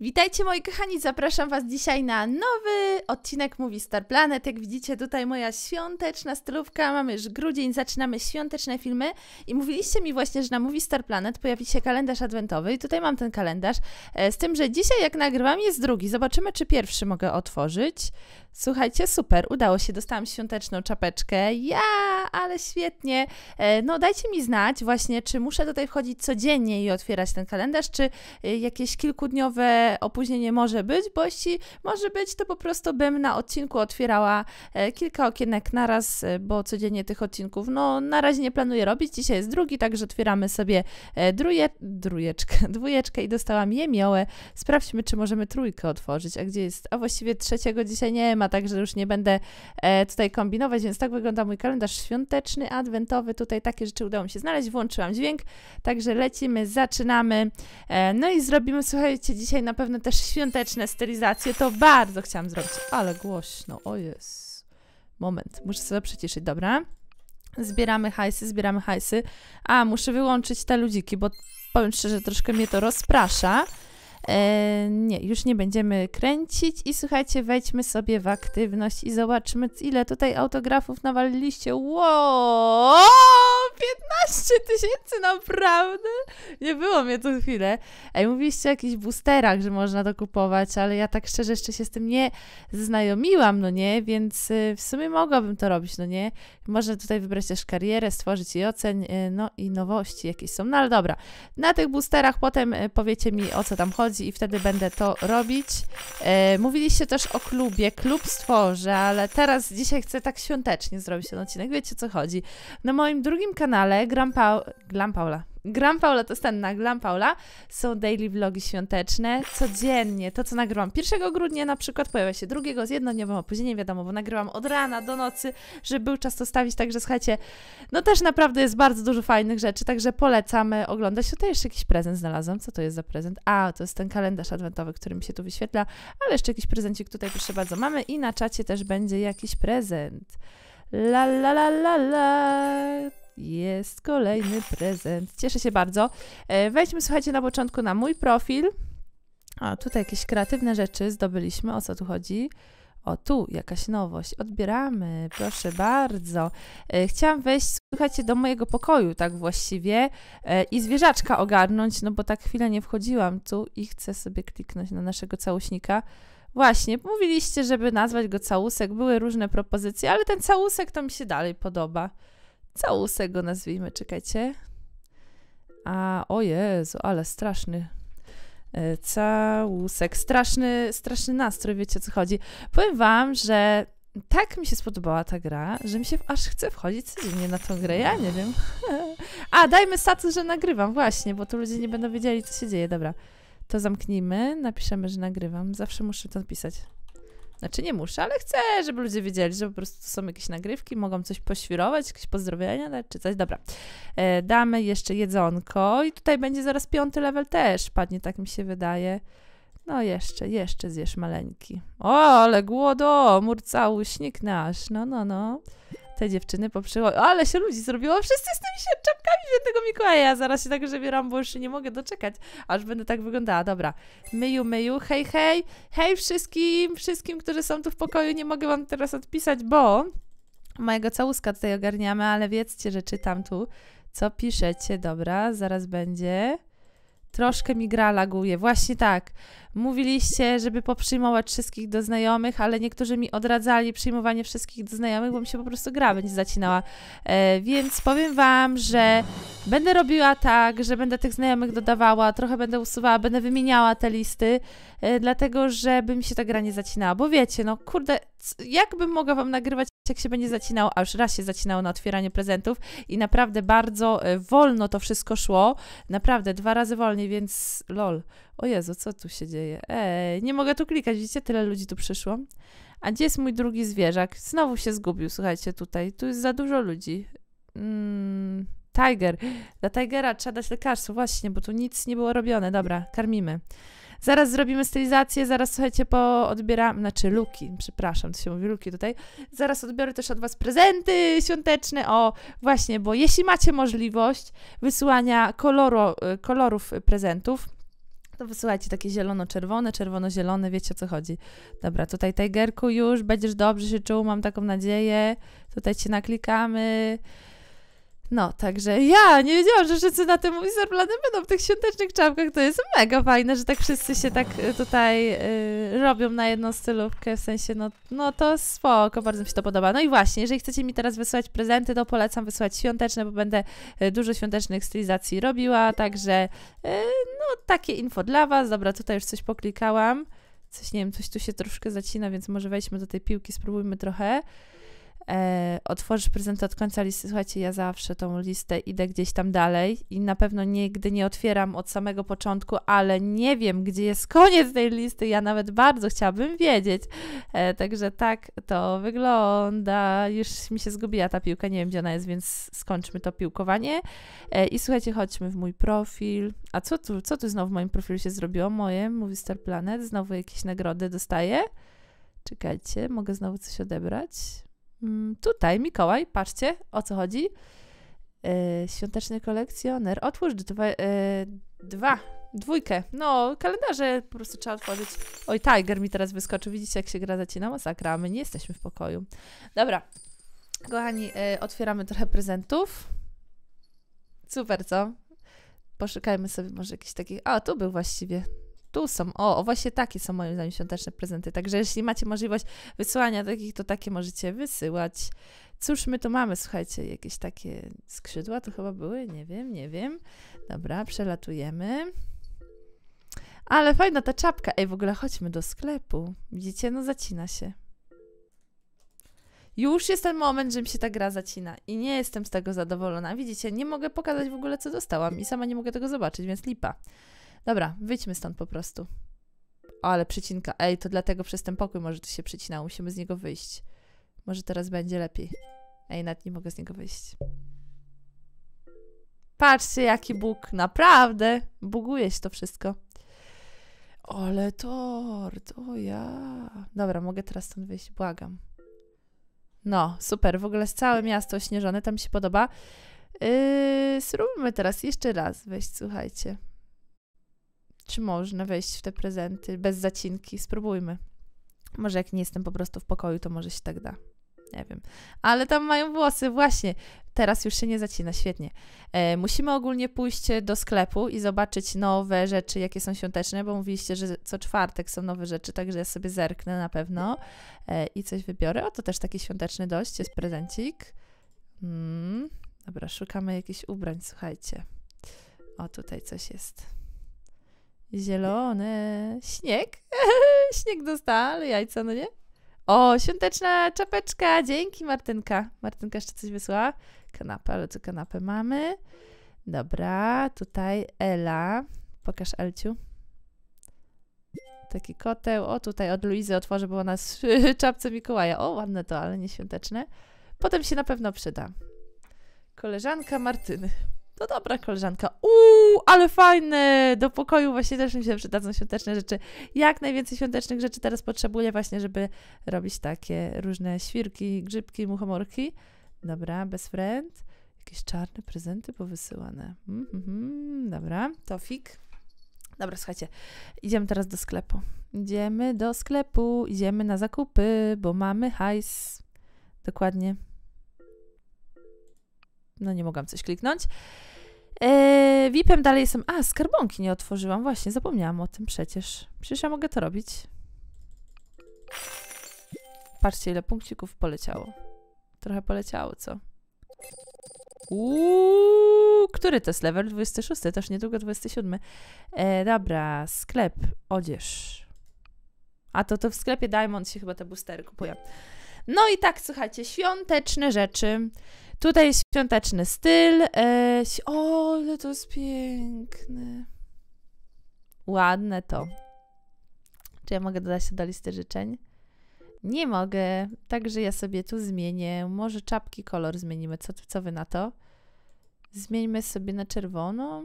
Witajcie moi kochani, zapraszam Was dzisiaj na nowy odcinek Mówi Star Planet. Jak widzicie tutaj moja świąteczna stylówka, mamy już grudzień, zaczynamy świąteczne filmy i mówiliście mi właśnie, że na Mówi Star Planet pojawi się kalendarz adwentowy i tutaj mam ten kalendarz, e, z tym, że dzisiaj jak nagrywam jest drugi, zobaczymy czy pierwszy mogę otworzyć. Słuchajcie, super, udało się, dostałam świąteczną czapeczkę. Ja, ale świetnie. E, no dajcie mi znać właśnie, czy muszę tutaj wchodzić codziennie i otwierać ten kalendarz, czy e, jakieś kilkudniowe opóźnienie może być, bo jeśli może być, to po prostu bym na odcinku otwierała e, kilka okienek naraz, bo codziennie tych odcinków, no na razie nie planuję robić. Dzisiaj jest drugi, także otwieramy sobie druje, drujeczkę, dwójeczkę i dostałam miałe. Sprawdźmy, czy możemy trójkę otworzyć, a gdzie jest, a właściwie trzeciego dzisiaj nie ma, także już nie będę e, tutaj kombinować, więc tak wygląda mój kalendarz świąteczny, adwentowy. Tutaj takie rzeczy udało mi się znaleźć, włączyłam dźwięk, także lecimy, zaczynamy. E, no i zrobimy, słuchajcie, dzisiaj na pewno też świąteczne stylizacje, to bardzo chciałam zrobić, ale głośno, o jest. Moment, muszę sobie przyciszyć, dobra? Zbieramy hajsy, zbieramy hajsy. A, muszę wyłączyć te ludziki, bo powiem szczerze, troszkę mnie to rozprasza. E, nie, już nie będziemy kręcić i słuchajcie, wejdźmy sobie w aktywność i zobaczmy, ile tutaj autografów nawaliliście. Wow! 15 tysięcy, naprawdę! Nie było mnie tu chwilę. Ej, mówiliście o jakichś boosterach, że można to kupować, ale ja tak szczerze jeszcze się z tym nie znajomiłam, no nie? Więc y, w sumie mogłabym to robić, no nie? Można tutaj wybrać też karierę, stworzyć i oceń, y, no i nowości jakieś są. No ale dobra, na tych boosterach potem y, powiecie mi, o co tam chodzi i wtedy będę to robić. E, mówiliście też o klubie, klub stworzę, ale teraz dzisiaj chcę tak świątecznie zrobić ten odcinek, wiecie co chodzi. Na moim drugim kanale Gram, pa Gram Paula, Gram Paula to stan na Gram Paula. Są daily vlogi świąteczne, codziennie, to co nagrywam 1 grudnia na przykład, pojawia się drugiego z jednodniowym opóźnieniem, wiadomo, bo nagrywam od rana do nocy, żeby był czas to stawić, także słuchajcie, no też naprawdę jest bardzo dużo fajnych rzeczy, także polecamy oglądać. Tutaj jeszcze jakiś prezent znalazłam, co to jest za prezent? A, to jest ten kalendarz adwentowy, który mi się tu wyświetla, ale jeszcze jakiś prezencik tutaj proszę bardzo mamy i na czacie też będzie jakiś prezent. La la la la la. Jest kolejny prezent. Cieszę się bardzo. E, Wejdźmy, słuchajcie, na początku na mój profil. A tutaj jakieś kreatywne rzeczy zdobyliśmy. O co tu chodzi? O, tu jakaś nowość. Odbieramy, proszę bardzo. E, chciałam wejść, słuchajcie, do mojego pokoju, tak właściwie, e, i zwierzaczka ogarnąć, no bo tak chwilę nie wchodziłam tu i chcę sobie kliknąć na naszego całośnika. Właśnie, mówiliście, żeby nazwać go całusek. Były różne propozycje, ale ten całusek to mi się dalej podoba całusego nazwijmy, czekajcie. A, o Jezu, ale straszny. E, całusek, straszny, straszny nastrój, wiecie o co chodzi. Powiem wam, że tak mi się spodobała ta gra, że mi się aż chce wchodzić codziennie na tą grę, ja nie wiem. A, dajmy status, że nagrywam, właśnie, bo tu ludzie nie będą wiedzieli, co się dzieje, dobra. To zamknijmy, napiszemy, że nagrywam. Zawsze muszę to pisać. Znaczy nie muszę, ale chcę, żeby ludzie wiedzieli, że po prostu to są jakieś nagrywki, mogą coś poświrować, jakieś pozdrowienia no, czy coś. Dobra, e, damy jeszcze jedzonko i tutaj będzie zaraz piąty level też padnie, tak mi się wydaje. No jeszcze, jeszcze zjesz maleńki. O, ale głodo, murca nasz, no, no, no te dziewczyny poprzyło. Ale się ludzi zrobiło, wszyscy z tymi się czapkami świętego Mikołaja. Zaraz się tak żebieram bo już się nie mogę doczekać, aż będę tak wyglądała. Dobra, myju, myju, hej, hej, hej wszystkim, wszystkim, którzy są tu w pokoju. Nie mogę wam teraz odpisać, bo mojego całuska tutaj ogarniamy, ale wiedzcie, że czytam tu, co piszecie. Dobra, zaraz będzie. Troszkę mi gra laguje. Właśnie tak. Mówiliście, żeby poprzyjmować wszystkich do znajomych, ale niektórzy mi odradzali przyjmowanie wszystkich do znajomych, bo mi się po prostu gra będzie zacinała. E, więc powiem Wam, że będę robiła tak, że będę tych znajomych dodawała, trochę będę usuwała, będę wymieniała te listy, e, dlatego że mi się ta gra nie zacinała. Bo wiecie, no kurde, jakbym mogła wam nagrywać, jak się będzie zacinało, a już raz się zacinało na otwieranie prezentów i naprawdę bardzo e, wolno to wszystko szło, naprawdę dwa razy wolniej, więc lol. O Jezu, co tu się dzieje? Ej, nie mogę tu klikać, widzicie, tyle ludzi tu przyszło. A gdzie jest mój drugi zwierzak? Znowu się zgubił, słuchajcie, tutaj. Tu jest za dużo ludzi. Mm, tiger. Dla Tigera trzeba dać lekarstwo, właśnie, bo tu nic nie było robione. Dobra, karmimy. Zaraz zrobimy stylizację, zaraz słuchajcie, poodbieram, znaczy luki, przepraszam, to się mówi luki tutaj. Zaraz odbiorę też od Was prezenty świąteczne. O, właśnie, bo jeśli macie możliwość wysyłania koloru, y, kolorów prezentów, to wysyłajcie takie zielono-czerwone, czerwono-zielone, wiecie o co chodzi. Dobra, tutaj Tigerku już, będziesz dobrze się czuł, mam taką nadzieję. Tutaj Cię naklikamy. No, także ja nie wiedziałam, że wszyscy na tym Wizardlandzie będą w tych świątecznych czapkach. To jest mega fajne, że tak wszyscy się tak y, tutaj y, robią na jedną stylówkę, w sensie no, no to spoko, bardzo mi się to podoba. No i właśnie, jeżeli chcecie mi teraz wysłać prezenty, to polecam wysłać świąteczne, bo będę y, dużo świątecznych stylizacji robiła, także y, no takie info dla Was. Dobra, tutaj już coś poklikałam. Coś, nie wiem, coś tu się troszkę zacina, więc może wejdźmy do tej piłki, spróbujmy trochę e, otworzysz prezent od końca listy, słuchajcie, ja zawsze tą listę idę gdzieś tam dalej i na pewno nigdy nie otwieram od samego początku, ale nie wiem, gdzie jest koniec tej listy, ja nawet bardzo chciałabym wiedzieć. E, także tak to wygląda. Już mi się zgubiła ta piłka, nie wiem, gdzie ona jest, więc skończmy to piłkowanie. E, I słuchajcie, chodźmy w mój profil. A co tu, co tu znowu w moim profilu się zrobiło? Moje, Movie Star Planet, znowu jakieś nagrody dostaję. Czekajcie, mogę znowu coś odebrać. Mm, tutaj Mikołaj, patrzcie o co chodzi. E, świąteczny kolekcjoner. Otwórz dwa, e, dwa, dwójkę. No, kalendarze po prostu trzeba otworzyć. Oj, Tiger mi teraz wyskoczył. Widzicie, jak się gra zacina? Masakra, my nie jesteśmy w pokoju. Dobra, kochani, e, otwieramy trochę prezentów. Super, co? Poszukajmy sobie może jakichś takich... A, tu był właściwie tu są. O, o właśnie takie są moim zdaniem świąteczne prezenty. Także jeśli macie możliwość wysyłania takich, to takie możecie wysyłać. Cóż my tu mamy? Słuchajcie, jakieś takie skrzydła to chyba były? Nie wiem, nie wiem. Dobra, przelatujemy. Ale fajna ta czapka. Ej, w ogóle chodźmy do sklepu. Widzicie? No zacina się. Już jest ten moment, że mi się ta gra zacina i nie jestem z tego zadowolona. Widzicie, nie mogę pokazać w ogóle, co dostałam i sama nie mogę tego zobaczyć, więc lipa. Dobra, wyjdźmy stąd po prostu. O, ale przecinka. Ej, to dlatego przez ten pokój może tu się przecinał. Musimy z niego wyjść. Może teraz będzie lepiej. Ej, nawet nie mogę z niego wyjść. Patrzcie, jaki Bóg. Naprawdę. Buguje się to wszystko. Ale tort, o ja. Dobra, mogę teraz stąd wyjść, błagam. No, super. W ogóle całe miasto ośnieżone, tam się podoba. Yy, spróbujmy teraz jeszcze raz wejść, słuchajcie czy można wejść w te prezenty bez zacinki. Spróbujmy. Może jak nie jestem po prostu w pokoju, to może się tak da. Nie wiem. Ale tam mają włosy, właśnie. Teraz już się nie zacina, świetnie. E, musimy ogólnie pójść do sklepu i zobaczyć nowe rzeczy, jakie są świąteczne, bo mówiliście, że co czwartek są nowe rzeczy, także ja sobie zerknę na pewno e, i coś wybiorę. O, to też taki świąteczny dość, jest prezencik. Mm, dobra, szukamy jakichś ubrań, słuchajcie. O, tutaj coś jest. Zielone. Śnieg. Śnieg dostał, ale jajca, no nie? O, świąteczna czapeczka. Dzięki, Martynka. Martynka jeszcze coś wysłała. Kanapę, ale co kanapę mamy? Dobra, tutaj Ela. Pokaż Elciu. Taki koteł. O, tutaj od Luizy otworzę, bo ona z czapce Mikołaja. O, ładne to, ale nie świąteczne. Potem się na pewno przyda. Koleżanka Martyny to dobra koleżanka, uuu, ale fajne, do pokoju właśnie też mi się przydadzą świąteczne rzeczy. Jak najwięcej świątecznych rzeczy teraz potrzebuję właśnie, żeby robić takie różne świrki, grzybki, muchomorki. Dobra, best friend. Jakieś czarne prezenty powysyłane. Mm, mm, dobra, Tofik. Dobra, słuchajcie, idziemy teraz do sklepu. Idziemy do sklepu, idziemy na zakupy, bo mamy hajs. Dokładnie, no nie mogłam coś kliknąć. Yy, e, VIP-em dalej jestem. A, skarbonki nie otworzyłam, właśnie, zapomniałam o tym przecież. Przecież ja mogę to robić. Patrzcie, ile punkcików poleciało. Trochę poleciało, co? Uuu, który to jest level? 26, też niedługo 27. E, dobra, sklep, odzież. A to to w sklepie Diamond się chyba te boostery kupuję. No i tak, słuchajcie, świąteczne rzeczy. Tutaj jest świąteczny styl. E, o, ale to jest piękne. Ładne to. Czy ja mogę dodać to do listy życzeń? Nie mogę, także ja sobie tu zmienię. Może czapki kolor zmienimy. Co, co wy na to? Zmieńmy sobie na czerwoną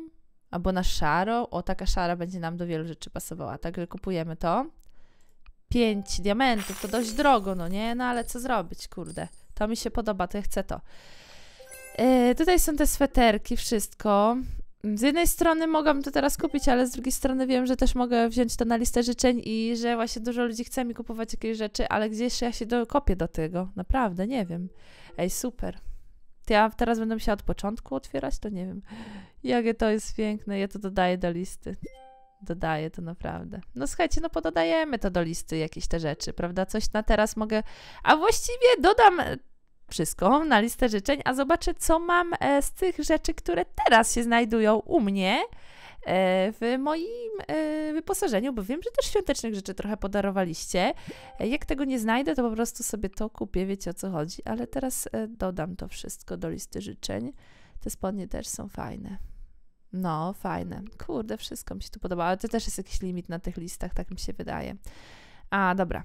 albo na szaro. O, taka szara będzie nam do wielu rzeczy pasowała. Także kupujemy to. 5 diamentów, to dość drogo, no nie? No ale co zrobić, kurde. To mi się podoba, to ja chcę to. E, tutaj są te sweterki, wszystko. Z jednej strony mogłam to teraz kupić, ale z drugiej strony wiem, że też mogę wziąć to na listę życzeń i że właśnie dużo ludzi chce mi kupować jakieś rzeczy, ale gdzieś ja się dokopię do tego. Naprawdę, nie wiem. Ej, super. Ja teraz będę musiała od początku otwierać, to nie wiem. Jakie to jest piękne, ja to dodaję do listy. Dodaję to naprawdę. No słuchajcie, no pododajemy to do listy jakieś te rzeczy, prawda? Coś na teraz mogę... A właściwie dodam wszystko na listę życzeń, a zobaczę, co mam e, z tych rzeczy, które teraz się znajdują u mnie e, w moim e, wyposażeniu, bo wiem, że też świątecznych rzeczy trochę podarowaliście. Jak tego nie znajdę, to po prostu sobie to kupię, wiecie o co chodzi, ale teraz dodam to wszystko do listy życzeń. Te spodnie też są fajne. No, fajne. Kurde, wszystko mi się tu podobało, ale to też jest jakiś limit na tych listach, tak mi się wydaje. A, dobra,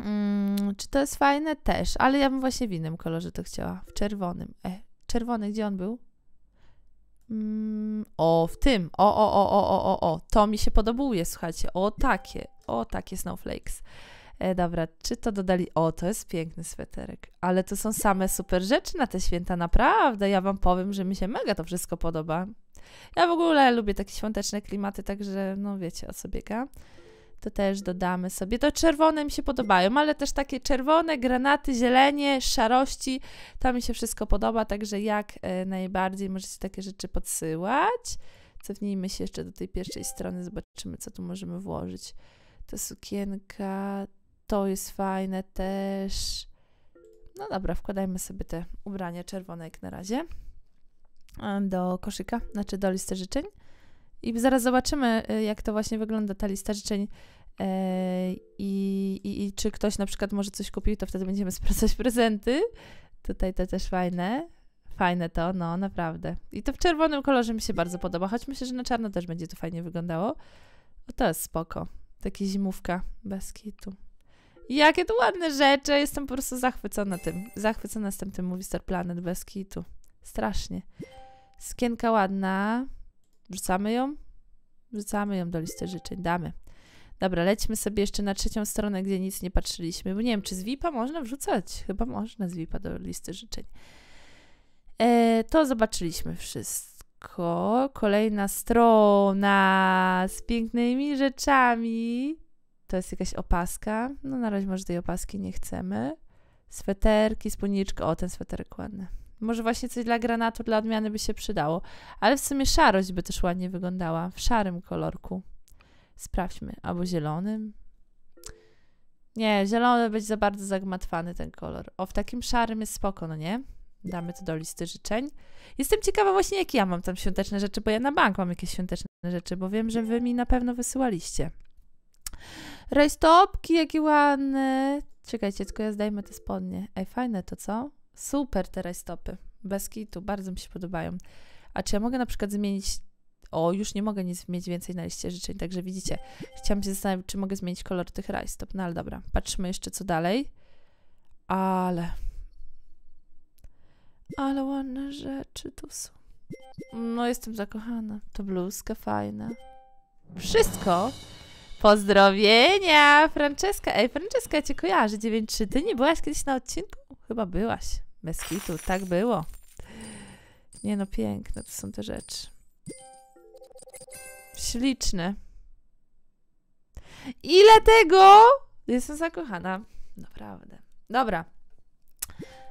Mm, czy to jest fajne? Też, ale ja bym właśnie w innym kolorze to chciała. W czerwonym. E, czerwony, gdzie on był? Mm, o, w tym. O, o, o, o, o, o, o. To mi się podobuje, słuchajcie. O, takie. O, takie snowflakes. E, dobra, czy to dodali? O, to jest piękny sweterek. Ale to są same super rzeczy na te święta, naprawdę. Ja wam powiem, że mi się mega to wszystko podoba. Ja w ogóle lubię takie świąteczne klimaty, także no wiecie o sobie biega to też dodamy sobie. To czerwone mi się podobają, ale też takie czerwone, granaty, zielenie, szarości, to mi się wszystko podoba, także jak e, najbardziej możecie takie rzeczy podsyłać. Cofnijmy się jeszcze do tej pierwszej strony, zobaczymy, co tu możemy włożyć. To sukienka, to jest fajne też. No dobra, wkładajmy sobie te ubrania czerwone jak na razie do koszyka, znaczy do listy życzeń. I zaraz zobaczymy, y, jak to właśnie wygląda ta lista życzeń. E, I, i, I, czy ktoś na przykład może coś kupił, to wtedy będziemy sprawdzać prezenty. Tutaj to też fajne. Fajne to, no naprawdę. I to w czerwonym kolorze mi się bardzo podoba, choć myślę, że na czarno też będzie to fajnie wyglądało. Bo to jest spoko. Takie zimówka bez kitu. Jakie to ładne rzeczy! Jestem po prostu zachwycona tym. Zachwycona jestem tym Movistar Planet bez kitu. Strasznie. Skienka ładna. Wrzucamy ją? Wrzucamy ją do listy życzeń, damy. Dobra, lećmy sobie jeszcze na trzecią stronę, gdzie nic nie patrzyliśmy, bo nie wiem, czy z VIP-a można wrzucać? Chyba można z VIP-a do listy życzeń. E, to zobaczyliśmy wszystko. Kolejna strona z pięknymi rzeczami. To jest jakaś opaska. No na razie może tej opaski nie chcemy. Sweterki, spódniczka. O, ten sweterek ładny. Może właśnie coś dla granatu, dla odmiany by się przydało. Ale w sumie szarość by też ładnie wyglądała. W szarym kolorku. Sprawdźmy. Albo zielonym. Nie, zielony będzie za bardzo zagmatwany ten kolor. O, w takim szarym jest spoko, no nie? Damy to do listy życzeń. Jestem ciekawa właśnie, jakie ja mam tam świąteczne rzeczy, bo ja na bank mam jakieś świąteczne rzeczy, bo wiem, że wy mi na pewno wysyłaliście. stopki, jakie ładne. Czekajcie, tylko ja zdejmę te spodnie. Ej, fajne to, co? Super te rajstopy. Bez kitu. Bardzo mi się podobają. A czy ja mogę na przykład zmienić... O, już nie mogę nic mieć więcej na liście życzeń, także widzicie. Chciałam się zastanowić, czy mogę zmienić kolor tych rajstop. No ale dobra, patrzmy jeszcze co dalej. Ale... Ale ładne rzeczy tu są. No, jestem zakochana. To bluzka fajna. Wszystko Pozdrowienia! Franceska, ej, Franceska, ja cię kojarzę, 9 Ty nie byłaś kiedyś na odcinku? Chyba byłaś. Bez kitu, tak było. Nie no, piękne to są te rzeczy. Śliczne. Ile tego? Jestem zakochana. Naprawdę. Dobra.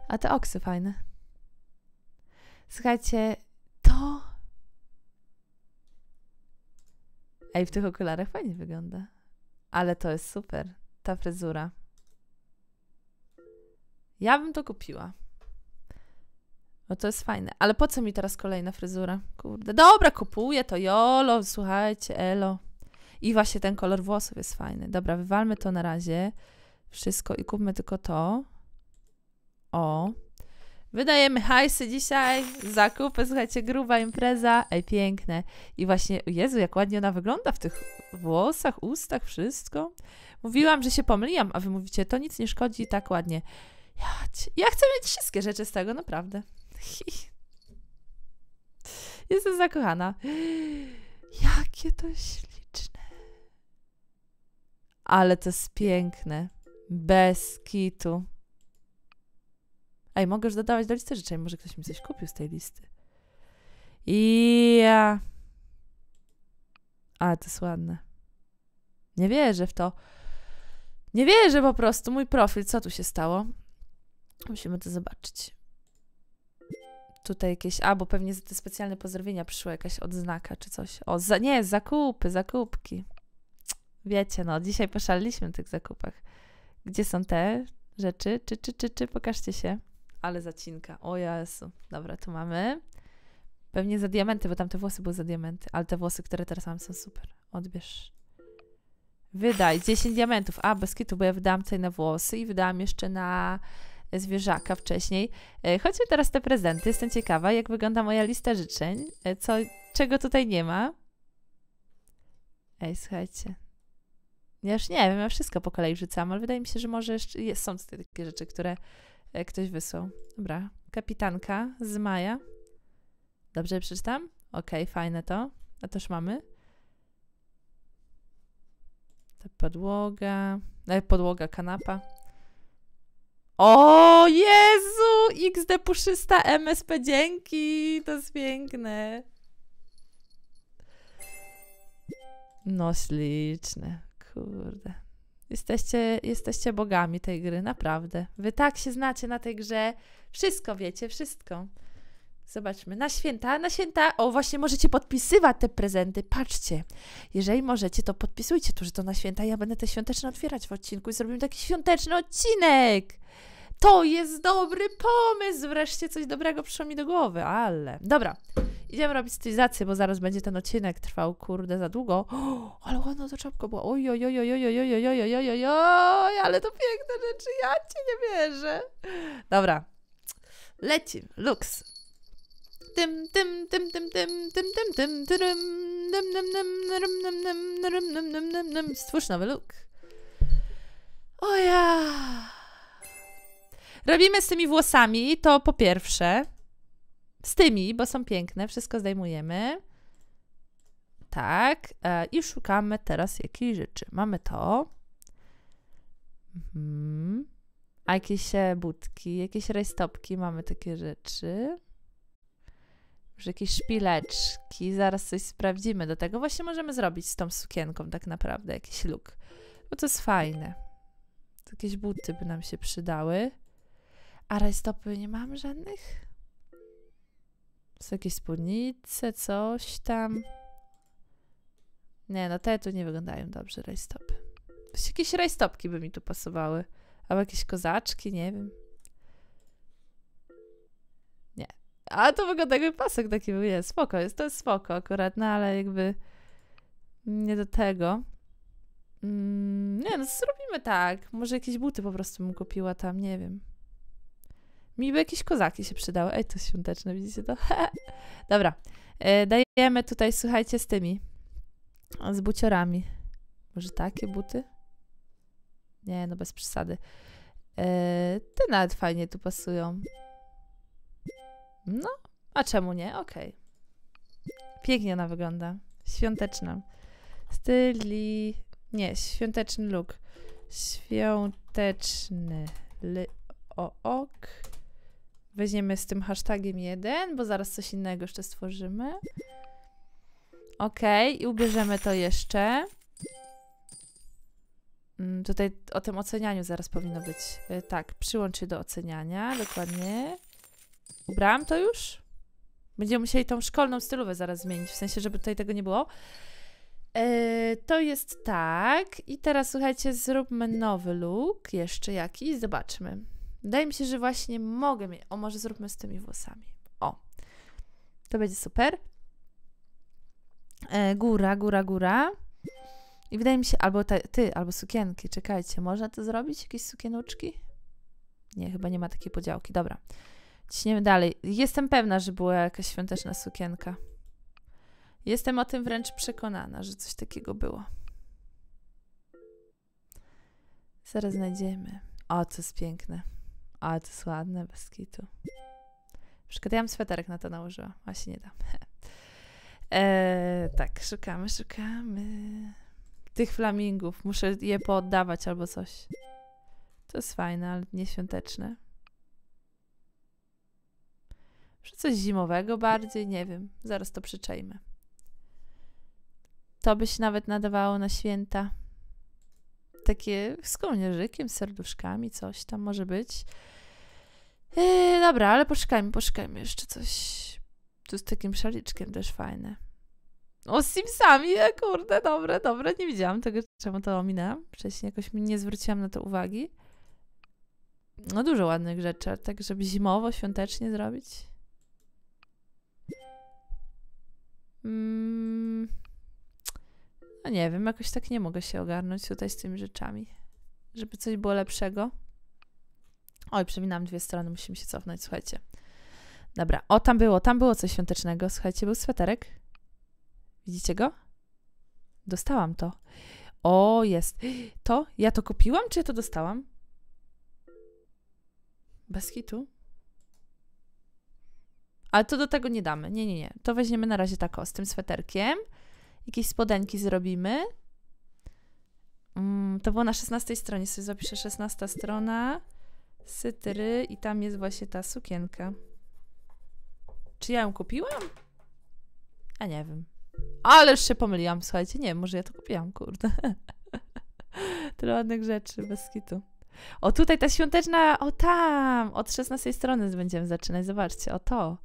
A te oksy fajne. Słuchajcie, to Ej, w tych okularach fajnie wygląda. Ale to jest super. Ta fryzura. Ja bym to kupiła. no to jest fajne. Ale po co mi teraz kolejna fryzura? Kurde. Dobra, kupuję to. Jolo, słuchajcie, elo. I właśnie ten kolor włosów jest fajny. Dobra, wywalmy to na razie. Wszystko i kupmy tylko to. O. Wydajemy hajsy dzisiaj, zakupy, słuchajcie, gruba impreza, ej, piękne. I właśnie, Jezu, jak ładnie ona wygląda w tych włosach, ustach, wszystko. Mówiłam, że się pomyliłam, a wy mówicie, to nic nie szkodzi, tak ładnie. Ja, ja chcę mieć wszystkie rzeczy z tego, naprawdę. Jestem zakochana. Jakie to śliczne. Ale to jest piękne. Bez kitu. Ej, mogę już dodawać do listy życzeń, może ktoś mi coś kupił z tej listy. I ja... A, to jest ładne. Nie wierzę w to. Nie wierzę po prostu. Mój profil, co tu się stało? Musimy to zobaczyć. Tutaj jakieś, a bo pewnie za te specjalne pozdrowienia przyszła jakaś odznaka czy coś. O, za, nie, zakupy, zakupki. Wiecie, no, dzisiaj poszliśmy w tych zakupach. Gdzie są te rzeczy? Czy, czy, czy, czy, pokażcie się ale zacinka. O Jezu. Dobra, tu mamy. Pewnie za diamenty, bo tamte włosy były za diamenty. Ale te włosy, które teraz mam, są super. Odbierz. Wydaj 10 diamentów. A, bez kitu, bo ja wydałam tutaj na włosy i wydałam jeszcze na zwierzaka wcześniej. E, chodźmy teraz te prezenty. Jestem ciekawa, jak wygląda moja lista życzeń. E, co, czego tutaj nie ma? Ej, słuchajcie. Ja już nie wiem, ja wszystko po kolei rzucam, ale wydaje mi się, że może jeszcze jest, są tutaj takie rzeczy, które E, ktoś wysłał. Dobra. Kapitanka z Maja. Dobrze przeczytam? Okej, okay, fajne to. A toż mamy. Ta podłoga. E, podłoga, kanapa. O Jezu! XD puszysta MSP, dzięki! To jest piękne. No śliczne, kurde. Jesteście, jesteście bogami tej gry, naprawdę. Wy tak się znacie na tej grze. Wszystko wiecie, wszystko. Zobaczmy. Na święta, na święta. O, właśnie możecie podpisywać te prezenty. Patrzcie. Jeżeli możecie, to podpisujcie tu, że to na święta. Ja będę te świąteczne otwierać w odcinku i zrobimy taki świąteczny odcinek. To jest dobry pomysł! Wreszcie coś dobrego przyszło mi do głowy, ale. Dobra, idziemy robić stylizację, bo zaraz będzie ten odcinek trwał, kurde, za długo. O, ale ładna to czapka była. Oj, oj, oj, oj, oj, oj, oj, oj, oj, oj, oj, ale to piękne rzeczy, ja ci nie wierzę. Dobra, lecimy. luks. Tym, tym, tym, tym, tym, tym, tym, tym, tym, tym, tym, tym, tym, Stwórz nowy look. O ja! robimy z tymi włosami, to po pierwsze, z tymi, bo są piękne, wszystko zdejmujemy. Tak, e, i szukamy teraz jakiejś rzeczy. Mamy to. Mhm. A jakieś e, budki, jakieś rajstopki, mamy takie rzeczy. już jakieś szpileczki, zaraz coś sprawdzimy do tego. Właśnie możemy zrobić z tą sukienką tak naprawdę jakiś look, bo to jest fajne. Jakieś buty by nam się przydały. A rajstopy nie mam żadnych? Są jakieś spódnice, coś tam. Nie, no te tu nie wyglądają dobrze, rajstopy. Jakieś rajstopki by mi tu pasowały. Albo jakieś kozaczki, nie wiem. Nie. A to wygląda jakby pasek taki był. Nie, spoko, jest, to jest spoko akurat, no ale jakby nie do tego. Mm, nie, no zrobimy tak. Może jakieś buty po prostu bym kupiła tam, nie wiem. Mi by jakieś kozaki się przydały. Ej, to świąteczne, widzicie to? Dobra, e, dajemy tutaj, słuchajcie, z tymi, z buciorami. Może takie buty? Nie, no bez przesady. E, te nawet fajnie tu pasują. No, a czemu nie? Okej. Okay. Pięknie ona wygląda. Świąteczna. Styli... Nie, świąteczny look. Świąteczny... L... O, ok. Weźmiemy z tym hashtagiem jeden, bo zaraz coś innego jeszcze stworzymy. Okej, okay, i ubierzemy to jeszcze. Mm, tutaj o tym ocenianiu zaraz powinno być. Y, tak, przyłącz się do oceniania, dokładnie. Ubrałam to już? Będziemy musieli tą szkolną stylówę zaraz zmienić, w sensie, żeby tutaj tego nie było. Yy, to jest tak. I teraz słuchajcie, zróbmy nowy look, jeszcze jakiś, zobaczmy. Wydaje mi się, że właśnie mogę mieć. O, może zróbmy z tymi włosami. O, to będzie super. E, góra, góra, góra. I wydaje mi się, albo ty, albo sukienki. Czekajcie, można to zrobić? Jakieś sukienuczki? Nie, chyba nie ma takiej podziałki. Dobra. Ciśniemy dalej. Jestem pewna, że była jakaś świąteczna sukienka. Jestem o tym wręcz przekonana, że coś takiego było. Zaraz znajdziemy. O, co jest piękne. A to jest ładne, bez kitu. ja mam sweterek na to nałożyła, Właśnie się nie dam. Eee, tak, szukamy, szukamy. Tych flamingów. Muszę je pooddawać albo coś. To jest fajne, ale nieświąteczne. Może coś zimowego bardziej? Nie wiem. Zaraz to przyczejmy. To by się nawet nadawało na święta takie z kołnierzykiem, z serduszkami, coś tam może być. E, dobra, ale poszukajmy, poszukajmy jeszcze coś. Tu z takim szaliczkiem też fajne. O, z Simsami, ja, e, kurde, dobre, dobre, nie widziałam tego, czemu to ominęłam. Wcześniej jakoś mi nie zwróciłam na to uwagi. No dużo ładnych rzeczy, tak, żeby zimowo, świątecznie zrobić. Mm. No nie wiem, jakoś tak nie mogę się ogarnąć tutaj z tymi rzeczami. Żeby coś było lepszego. Oj, przeminam dwie strony, musimy się cofnąć, słuchajcie. Dobra, o tam było, tam było coś świątecznego. Słuchajcie, był sweterek. Widzicie go? Dostałam to. O, jest. To? Ja to kupiłam, czy ja to dostałam? Bez kitu. Ale to do tego nie damy. Nie, nie, nie. To weźmiemy na razie tak o, z tym sweterkiem jakieś spodenki zrobimy. Mm, to było na 16 stronie, sobie zapiszę 16 strona, sytry i tam jest właśnie ta sukienka. Czy ja ją kupiłam? A nie wiem. Ale już się pomyliłam, słuchajcie, nie, może ja to kupiłam, kurde. Tyle ładnych rzeczy, bez O, tutaj ta świąteczna, o tam, od 16 strony będziemy zaczynać, zobaczcie, o to.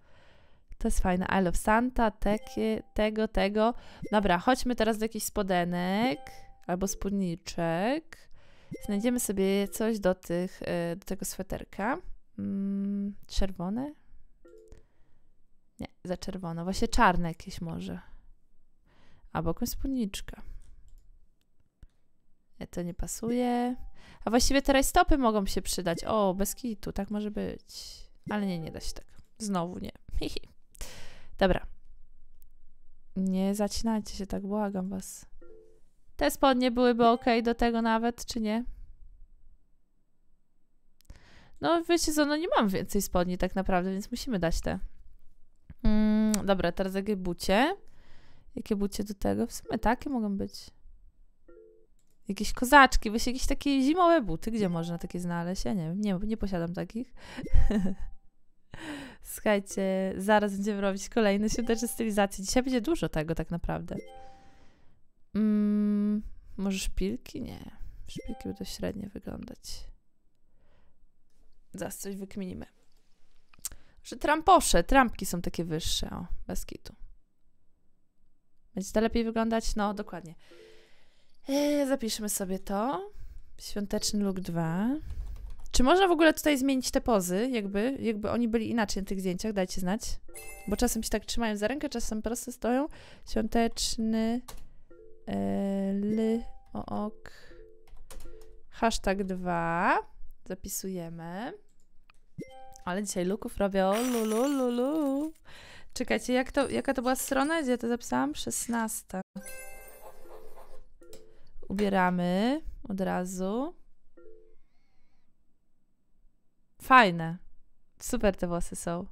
To jest fajne. I love Santa, takie, tego, tego. Dobra, chodźmy teraz do jakichś spodenek albo spódniczek. Znajdziemy sobie coś do, tych, e, do tego sweterka. Mm, czerwone? Nie, za czerwono. Właśnie czarne jakieś może. Albo jakąś spódniczkę. Nie, to nie pasuje. A właściwie teraz stopy mogą się przydać. O, bez kitu, tak może być. Ale nie, nie da się tak. Znowu nie. Dobra. Nie zacinajcie się tak, błagam was. Te spodnie byłyby ok do tego nawet, czy nie? No wiecie co, no nie mam więcej spodni tak naprawdę, więc musimy dać te. Mm, dobra, teraz jakie bucie? Jakie bucie do tego? W sumie takie mogą być. Jakieś kozaczki, wiesz, jakieś takie zimowe buty. Gdzie można takie znaleźć? Ja nie wiem, nie, nie posiadam takich. Słuchajcie, zaraz będziemy robić kolejne świąteczne stylizacje. Dzisiaj będzie dużo tego tak naprawdę. Mm, może szpilki? Nie. Szpilki będą średnie wyglądać. Zaraz coś wykminimy. Że tramposze, trampki są takie wyższe, o, bez kitu. Będzie to lepiej wyglądać? No, dokładnie. Eee, zapiszmy sobie to. Świąteczny look 2. Czy można w ogóle tutaj zmienić te pozy, jakby, jakby oni byli inaczej na tych zdjęciach, dajcie znać. Bo czasem się tak trzymają za rękę, czasem proste stoją. Świąteczny... E, ly, O, ok. Hashtag 2. Zapisujemy. Ale dzisiaj luków robię. O, lulu, lulu. Czekajcie, jak to, jaka to była strona? Gdzie ja to zapisałam? 16. Ubieramy od razu. Fajne. Super te włosy są.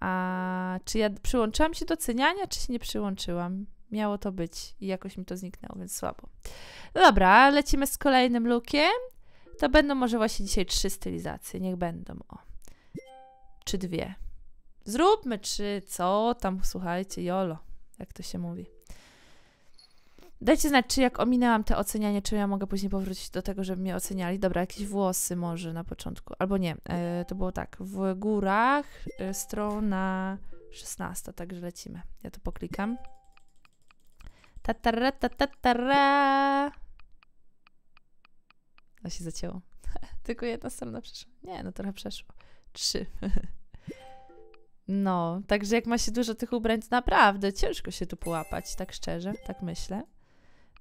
A czy ja przyłączyłam się do ceniania, czy się nie przyłączyłam? Miało to być i jakoś mi to zniknęło, więc słabo. No dobra, lecimy z kolejnym lookiem. To będą może właśnie dzisiaj trzy stylizacje. Niech będą, o. Czy dwie. Zróbmy trzy, co tam, słuchajcie, jolo, jak to się mówi. Dajcie znać, czy jak ominęłam te ocenianie, czy ja mogę później powrócić do tego, żeby mnie oceniali. Dobra, jakieś włosy może na początku. Albo nie, e, to było tak. W górach e, strona 16, także lecimy. Ja to poklikam. Tatara, tatara. No się zacięło. Tylko jedna strona przeszła. Nie, no trochę przeszło. Trzy. no, także jak ma się dużo tych ubrań, to naprawdę ciężko się tu połapać, tak szczerze, tak myślę.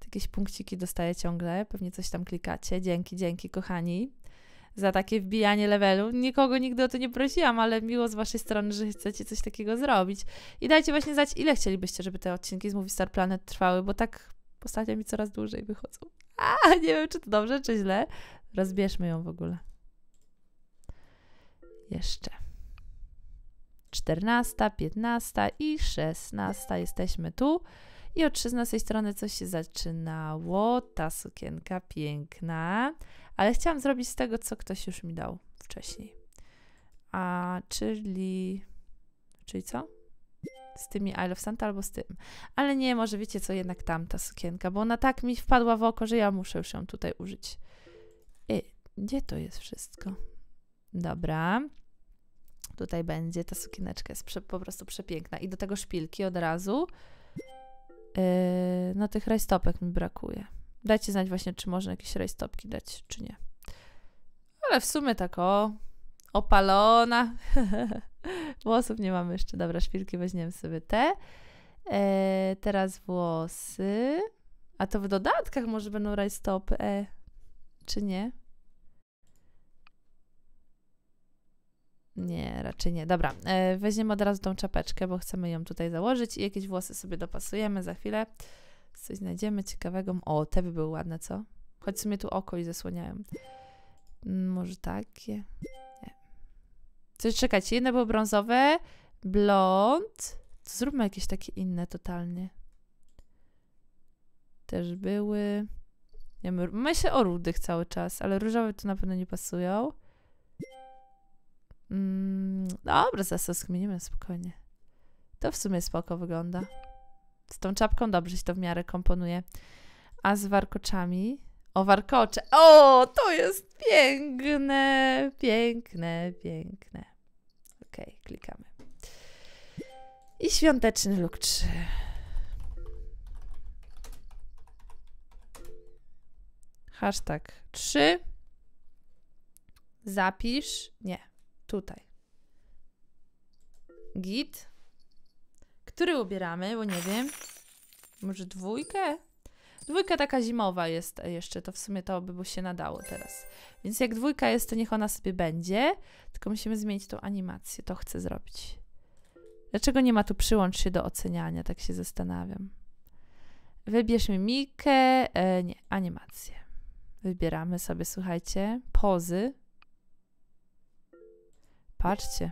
Jakieś punkciki dostaję ciągle, pewnie coś tam klikacie. Dzięki, dzięki, kochani, za takie wbijanie levelu. Nikogo nigdy o to nie prosiłam, ale miło z Waszej strony, że chcecie coś takiego zrobić. I dajcie właśnie znać, ile chcielibyście, żeby te odcinki z Movie Star Planet trwały, bo tak ostatnio mi coraz dłużej wychodzą. A, nie wiem, czy to dobrze, czy źle. Rozbierzmy ją w ogóle. Jeszcze. 14, 15 i 16 jesteśmy tu. I od 13 strony coś się zaczynało. Ta sukienka piękna, ale chciałam zrobić z tego, co ktoś już mi dał wcześniej. A czyli. Czyli co? Z tymi I Love Santa albo z tym. Ale nie, może wiecie co, jednak tamta sukienka, bo ona tak mi wpadła w oko, że ja muszę już ją tutaj użyć. Ej, gdzie to jest wszystko? Dobra. Tutaj będzie ta sukieneczka, jest po prostu przepiękna. I do tego szpilki od razu. Yy, no tych rajstopek mi brakuje. Dajcie znać właśnie, czy można jakieś rajstopki dać, czy nie. Ale w sumie tak o, opalona. Włosów nie mamy jeszcze. Dobra, szpilki weźmiemy sobie te. E, teraz włosy. A to w dodatkach może będą rajstopy, e, czy nie? Nie, raczej nie. Dobra, e, weźmiemy od razu tą czapeczkę, bo chcemy ją tutaj założyć i jakieś włosy sobie dopasujemy za chwilę. Coś znajdziemy ciekawego. O, te by były ładne, co? Choć mi tu oko i zasłaniają. Mm, może takie? Nie. Coś czekajcie, jedne było brązowe, blond. Zróbmy jakieś takie inne totalnie. Też były... my myślę o rudych cały czas, ale różowe to na pewno nie pasują. Mm, dobra, zaraz zmienimy spokojnie. To w sumie spoko wygląda. Z tą czapką dobrze się to w miarę komponuje. A z warkoczami... O, warkocze. O, to jest piękne, piękne, piękne. Okej, okay, klikamy. I świąteczny luk 3. Hashtag 3. Zapisz. Nie. Tutaj. Git. Który ubieramy, bo nie wiem. Może dwójkę? Dwójka taka zimowa jest jeszcze, to w sumie to by się nadało teraz. Więc jak dwójka jest, to niech ona sobie będzie. Tylko musimy zmienić tą animację, to chcę zrobić. Dlaczego nie ma tu przyłącz się do oceniania, tak się zastanawiam. Wybierzmy mikę, e, nie, animację. Wybieramy sobie, słuchajcie, pozy. Patrzcie.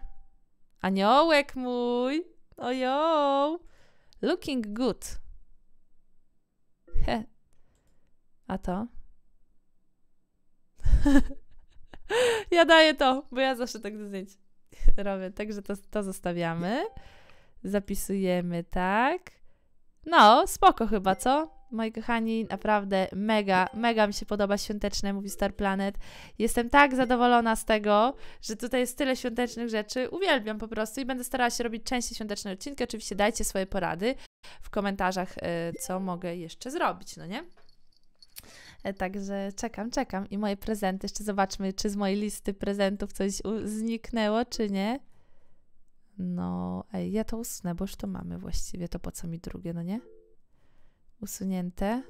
Aniołek mój! Ojo! Looking good. He. A to? ja daję to, bo ja zawsze tak do zdjęć robię. Także to, to zostawiamy. Zapisujemy, tak? No, spoko chyba, co? moi kochani, naprawdę mega, mega mi się podoba świąteczne Movie Star Planet. Jestem tak zadowolona z tego, że tutaj jest tyle świątecznych rzeczy. Uwielbiam po prostu i będę starała się robić częściej świąteczne odcinki. Oczywiście dajcie swoje porady w komentarzach, e, co mogę jeszcze zrobić, no nie? E, także czekam, czekam i moje prezenty. Jeszcze zobaczmy, czy z mojej listy prezentów coś zniknęło, czy nie. No, ej, ja to usnę, bo już to mamy właściwie, to po co mi drugie, no nie? usunięte.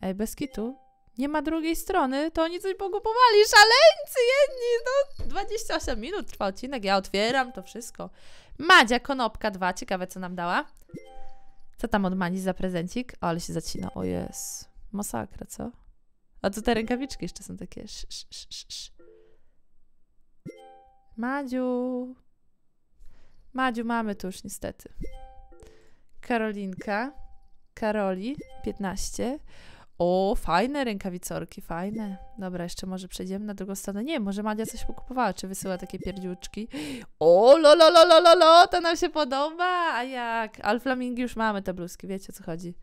Ej, bez kitu. Nie ma drugiej strony, to oni coś pogubowali. Szaleńcy jedni! No, 28 minut trwa odcinek, ja otwieram to wszystko. Madzia Konopka 2, ciekawe co nam dała. Co tam od Mani za prezencik? O, ale się zacina, o jest. Masakra, co? A co te rękawiczki jeszcze są takie. Sz, sz, sz, sz. Madziu. Madziu mamy tu już niestety. Karolinka, Karoli, 15. O, fajne rękawicorki, fajne. Dobra, jeszcze może przejdziemy na drugą stronę. Nie, może Madia coś pokupowała, czy wysyła takie pierdziuczki. O, lo, lo, lo, lo, lo, lo, to nam się podoba, a jak? Alflamingi już mamy te bluzki, wiecie o co chodzi.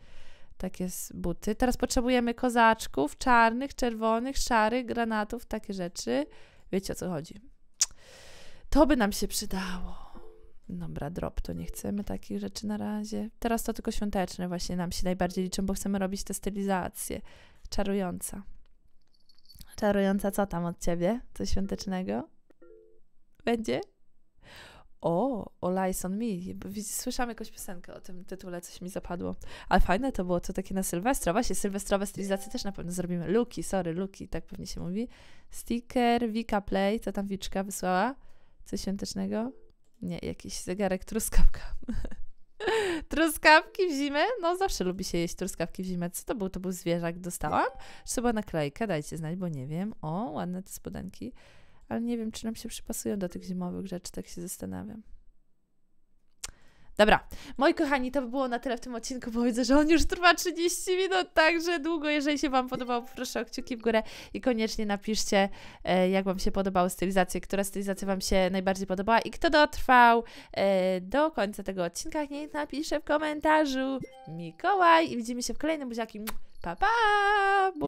Takie buty. Teraz potrzebujemy kozaczków, czarnych, czerwonych, szarych, granatów, takie rzeczy. Wiecie o co chodzi. To by nam się przydało. Dobra, drop, to nie chcemy takich rzeczy na razie. Teraz to tylko świąteczne właśnie nam się najbardziej liczą, bo chcemy robić te stylizacje. Czarująca. Czarująca, co tam od ciebie? Coś świątecznego? Będzie? O, o Lies on Me. Słyszałam jakąś piosenkę o tym tytule, coś mi zapadło. Ale fajne to było, to takie na Sylwestra. Właśnie, sylwestrowe stylizacje też na pewno zrobimy. Luki, sorry, Luki, tak pewnie się mówi. Sticker, Vika Play, co tam Wiczka wysłała? Coś świątecznego? Nie, jakiś zegarek truskawka. Truskawki w zimę? No zawsze lubi się jeść truskawki w zimę. Co to był? To był zwierzak. Dostałam? Trzeba naklejkę, dajcie znać, bo nie wiem. O, ładne te spodenki. Ale nie wiem, czy nam się przypasują do tych zimowych rzeczy, tak się zastanawiam. Dobra, moi kochani, to by było na tyle w tym odcinku, bo widzę, że on już trwa 30 minut, także długo. Jeżeli się Wam podobał, proszę o kciuki w górę i koniecznie napiszcie, e, jak Wam się podobały stylizacje, która stylizacja Wam się najbardziej podobała i kto dotrwał e, do końca tego odcinka, niech napisze w komentarzu Mikołaj i widzimy się w kolejnym buziaki. Pa, pa!